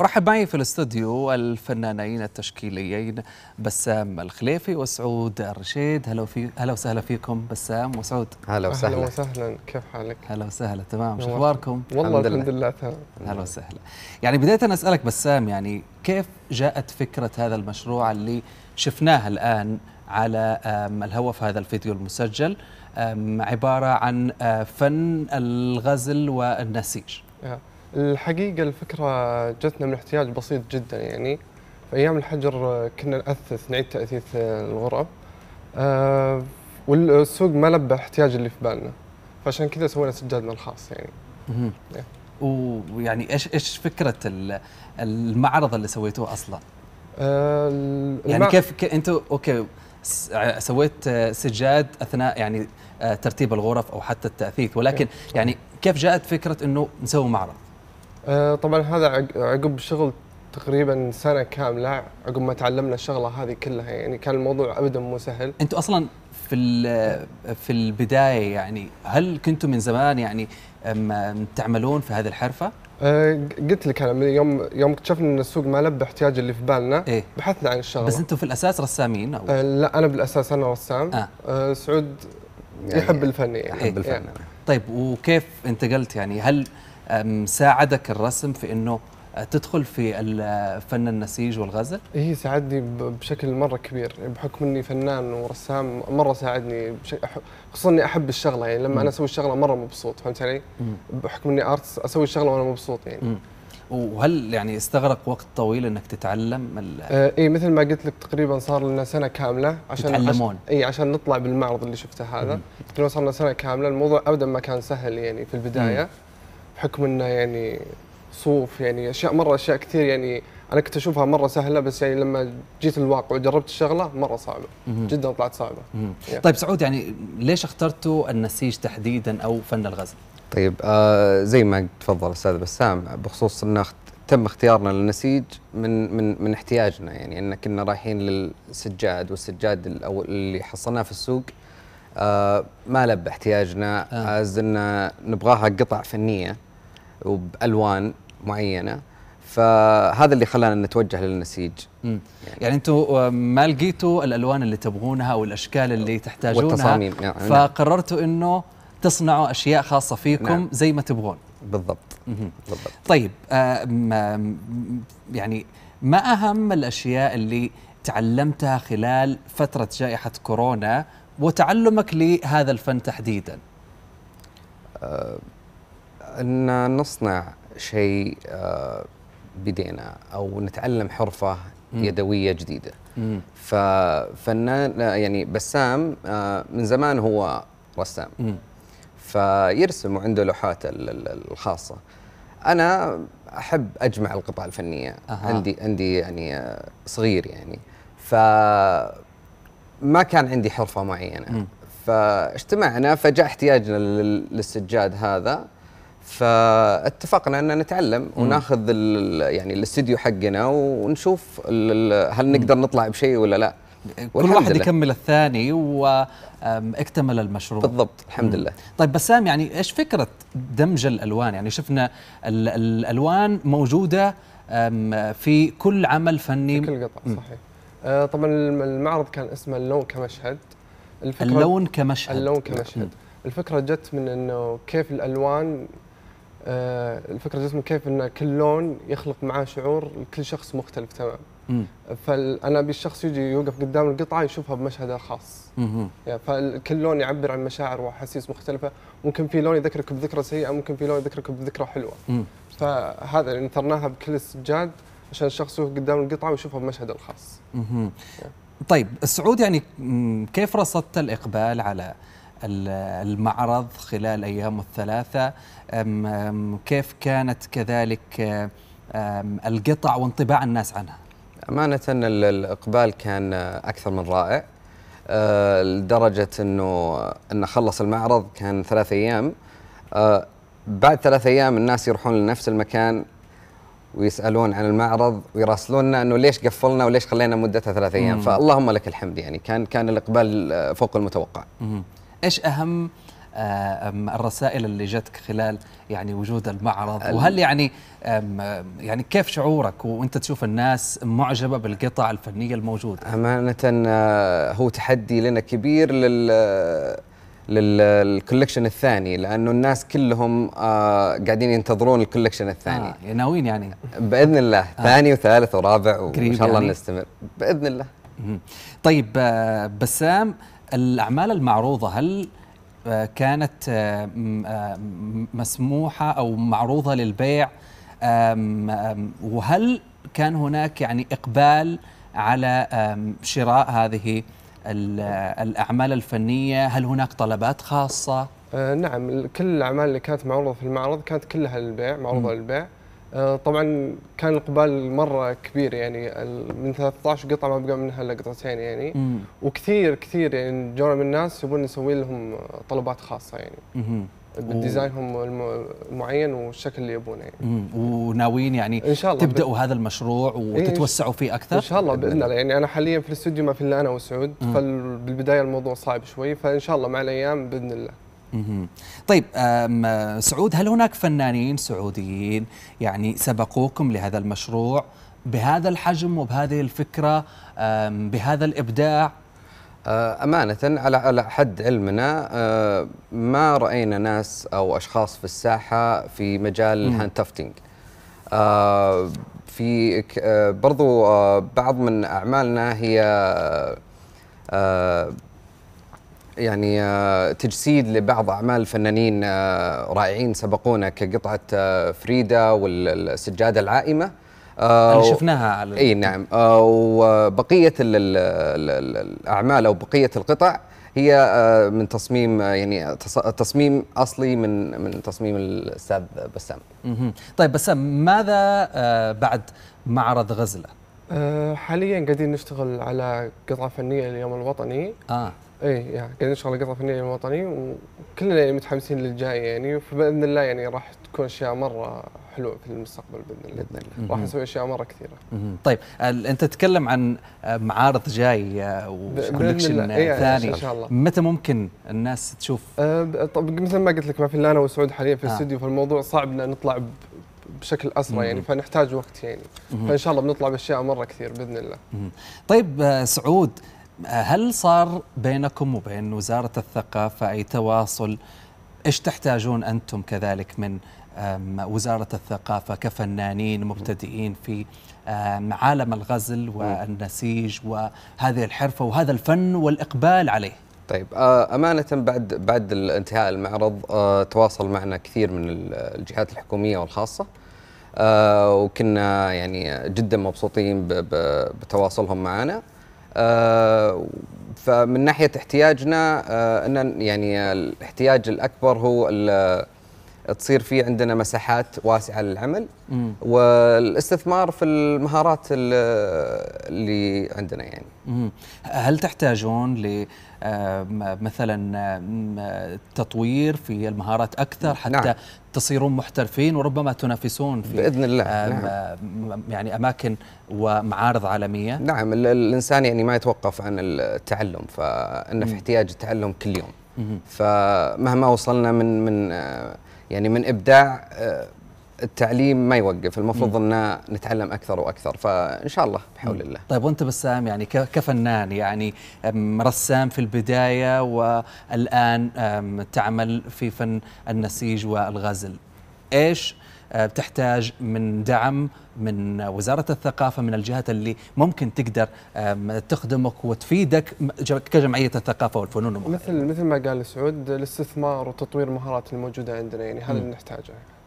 رحب معي في الاستوديو الفنانين التشكيليين بسام الخليفي وسعود الرشيد هلا في هلا وسهلا فيكم بسام وسعود هلا وسهلا اهلا وسهلا كيف حالك؟ هلا وسهلا تمام شو اخباركم؟ والله الحمد لله تمام هلا وسهلا يعني بدايه أنا اسالك بسام يعني كيف جاءت فكره هذا المشروع اللي شفناه الان على الهواء في هذا الفيديو المسجل عباره عن آه، فن الغزل والنسيج آه. الحقيقة الفكرة جتنا من احتياج بسيط جدا يعني في أيام الحجر كنا نأثث نعيد تأثيث الغرف آه، والسوق ما لبى احتياج اللي في بالنا فعشان كذا سوينا سجادنا الخاص يعني إيه. ويعني ايش ايش فكره المعرض اللي سويتوه اصلا؟ أه يعني كيف ك... اوكي سويت سجاد اثناء يعني آه، ترتيب الغرف او حتى التاثيث ولكن إيه. يعني كيف جاءت فكره انه نسوي معرض؟ آه، طبعا هذا عقب شغل تقريبا سنه كامله عقب ما تعلمنا الشغله هذه كلها يعني كان الموضوع ابدا مو سهل انتم اصلا في آه، في البدايه يعني هل كنتم من زمان يعني تعملون في هذه الحرفه؟ آه، قلت لك انا يوم يوم اكتشفنا ان السوق ما لبى احتياج اللي في بالنا إيه؟ بحثنا عن الشغله بس انتم في الاساس رسامين او لا انا بالاساس انا رسام آه. أه سعود يعني يحب الفن يعني يحب الفن يعني. طيب وكيف انتقلت يعني هل ساعدك الرسم في انه أه، تدخل في أه، فن النسيج والغزل؟ هي إيه، ساعدني بشكل مره كبير بحكم اني فنان ورسام مره ساعدني خصوصا اني احب الشغله يعني لما م. انا اسوي الشغله مره مبسوط فهمت علي؟ م. بحكم اني ارتس اسوي الشغله وانا مبسوط يعني م. وهل يعني استغرق وقت طويل انك تتعلم أه، اي مثل ما قلت لك تقريبا صار لنا سنه كامله عشان تتعلمون عش... اي عشان نطلع بالمعرض اللي شفته هذا تقريبا صار لنا سنه كامله الموضوع ابدا ما كان سهل يعني في البدايه بحكم انه يعني صوف يعني اشياء مره اشياء كثير يعني انا كنت اشوفها مره سهله بس يعني لما جيت الواقع وجربت الشغله مره صعبه جدا طلعت صعبه يعني. طيب سعود يعني ليش اخترتوا النسيج تحديدا او فن الغزل طيب آه زي ما تفضل استاذ بسام بخصوص انه تم اختيارنا للنسيج من من من احتياجنا يعني ان كنا رايحين للسجاد والسجاد اللي حصلناه في السوق آه ما لبى احتياجنا آه. آه. زلنا نبغاها قطع فنيه وبالوان معينه فهذا اللي خلانا نتوجه للنسيج يعني, يعني انتم آه، ما لقيتوا الالوان اللي تبغونها او الاشكال اللي تحتاجونها والتصاميم يعني فقررتوا انه تصنعوا اشياء خاصه فيكم نعم. زي ما تبغون بالضبط بالضبط طيب آه، آه، يعني ما اهم الاشياء اللي تعلمتها خلال فتره جائحه كورونا وتعلمك لهذا الفن تحديدا أه ان نصنع شيء آه، بدينا او نتعلم حرفه مم. يدويه جديده ففنان يعني بسام آه، من زمان هو رسام مم. فيرسم وعنده لوحاته الخاصه انا احب اجمع القطع الفنيه أه. عندي عندي يعني آه، صغير يعني ف ما كان عندي حرفه معينه مم. فاجتمعنا فجاء احتياجنا للسجاد هذا فاتفقنا ان نتعلم وناخذ يعني الاستديو حقنا ونشوف هل نقدر نطلع بشيء ولا لا كل واحد لله. يكمل الثاني واكتمل المشروع بالضبط الحمد لله طيب بسام يعني ايش فكره دمج الالوان يعني شفنا الالوان موجوده في كل عمل فني في كل قطع صحيح آه طبعا المعرض كان اسمه اللون كمشهد الفكرة اللون كمشهد اللون كمشهد الفكره جت من انه كيف الالوان آه، الفكره جسمه كيف ان كل لون يخلق معاه شعور لكل شخص مختلف تمام فانا ابي الشخص يجي يوقف قدام القطعه يشوفها بمشهده الخاص يعني فكل لون يعبر عن مشاعر واحاسيس مختلفه ممكن في لون يذكرك بذكرى سيئه ممكن في لون يذكرك بذكرى حلوه فهذا اللي نثرناها بكل السجاد عشان الشخص يوقف قدام القطعه ويشوفها بمشهده الخاص طيب سعود يعني كيف رصدت الاقبال على المعرض خلال أيام الثلاثة كيف كانت كذلك القطع وانطباع الناس عنها أمانة الإقبال كان أكثر من رائع أه، لدرجة أنه أن خلص المعرض كان ثلاث أيام أه، بعد ثلاث أيام الناس يروحون لنفس المكان ويسالون عن المعرض ويراسلوننا انه ليش قفلنا وليش خلينا مدتها ثلاث ايام فاللهم لك الحمد يعني كان كان الاقبال فوق المتوقع. مم. ايش اهم آه، الرسائل اللي جاتك خلال يعني وجود المعرض وهل يعني يعني كيف شعورك وانت تشوف الناس معجبه بالقطع الفنيه الموجوده امانه آه، هو تحدي لنا كبير لل آه، للكولكشن الثاني لانه الناس كلهم آه قاعدين ينتظرون الكولكشن الثاني آه ناويين يعني باذن الله آه ثاني وثالث ورابع وان شاء الله يعني؟ نستمر باذن الله طيب بسام الأعمال المعروضة هل آه، كانت آه، آه، مسموحة أو معروضة للبيع وهل كان هناك يعني إقبال على شراء هذه الأعمال الفنية هل هناك طلبات خاصة؟ نعم كل الأعمال اللي كانت معروضة في المعرض كانت كلها للبيع معروضة للبيع آه، طبعا كان القبال مره كبير يعني من 13 قطعه ما بقى منها الا قطعتين يعني مم. وكثير كثير يعني جونا من الناس يبون نسوي لهم طلبات خاصه يعني بالديزاينهم المعين والشكل اللي يبونه يعني. وناويين يعني إن شاء الله تبداوا بإذن... هذا المشروع وتتوسعوا فيه اكثر؟ ان شاء الله باذن الله يعني انا حاليا في الاستوديو ما في الا انا وسعود فبالبدايه الموضوع صعب شوي فان شاء الله مع الايام باذن الله. طيب سعود هل هناك فنانين سعوديين يعني سبقوكم لهذا المشروع بهذا الحجم وبهذه الفكرة بهذا الإبداع أه، أمانة على حد علمنا أه، ما رأينا ناس أو أشخاص في الساحة في مجال الهاند تفتنج أه، في برضو بعض من أعمالنا هي يعني آه، تجسيد لبعض اعمال فنانين آه، رائعين سبقونا كقطعه آه، فريده والسجاده العائمه اللي شفناها على اي نعم وبقيه الاعمال او بقيه القطع هي من تصميم يعني تصميم اصلي من من تصميم الاستاذ بسام. طيب بسام ماذا بعد معرض غزله؟ حاليا قاعدين نشتغل على قطعه فنيه اليوم الوطني. اه ايه يعني قاعد نشتغل قطع فنيه الوطني وكلنا يعني متحمسين للجاي يعني فباذن الله يعني راح تكون اشياء مره حلوه في المستقبل باذن الله باذن الله راح نسوي اشياء مره كثيره طيب انت تتكلم عن آه، معارض جاي آه، وكولكشن إيه، ثاني إن شاء الله. متى ممكن الناس تشوف آه، طب مثل ما قلت لك ما في الا انا وسعود حاليا في الاستوديو آه. فالموضوع صعب ان نطلع بشكل اسرع يعني فنحتاج وقت يعني فان شاء الله بنطلع باشياء مره كثير باذن الله طيب سعود هل صار بينكم وبين وزارة الثقافة أي تواصل إيش تحتاجون أنتم كذلك من وزارة الثقافة كفنانين مبتدئين في عالم الغزل والنسيج وهذه الحرفة وهذا الفن والإقبال عليه طيب آه، أمانة بعد بعد انتهاء المعرض آه، تواصل معنا كثير من الجهات الحكومية والخاصة آه، وكنا يعني جدا مبسوطين بتواصلهم معنا آه، فمن ناحيه احتياجنا آه، ان يعني الاحتياج الاكبر هو تصير في عندنا مساحات واسعه للعمل مم. والاستثمار في المهارات اللي عندنا يعني مم. هل تحتاجون ل آه، مثلا آه، تطوير في المهارات اكثر نعم. حتى نعم. تصيرون محترفين وربما تنافسون في باذن الله آه، نعم. يعني اماكن ومعارض عالميه نعم الانسان يعني ما يتوقف عن التعلم فانه في احتياج التعلم كل يوم مم. فمهما وصلنا من من يعني من ابداع آه، التعليم ما يوقف المفروض ان نتعلم اكثر واكثر فان شاء الله بحول الله طيب وانت بسام يعني كفنان يعني رسام في البدايه والان تعمل في فن النسيج والغزل ايش آه، بتحتاج من دعم من وزارة الثقافة من الجهات اللي ممكن تقدر تخدمك وتفيدك كجمعية الثقافة والفنون مثل مثل ما قال سعود الاستثمار وتطوير المهارات الموجودة عندنا يعني هذا اللي نحتاجه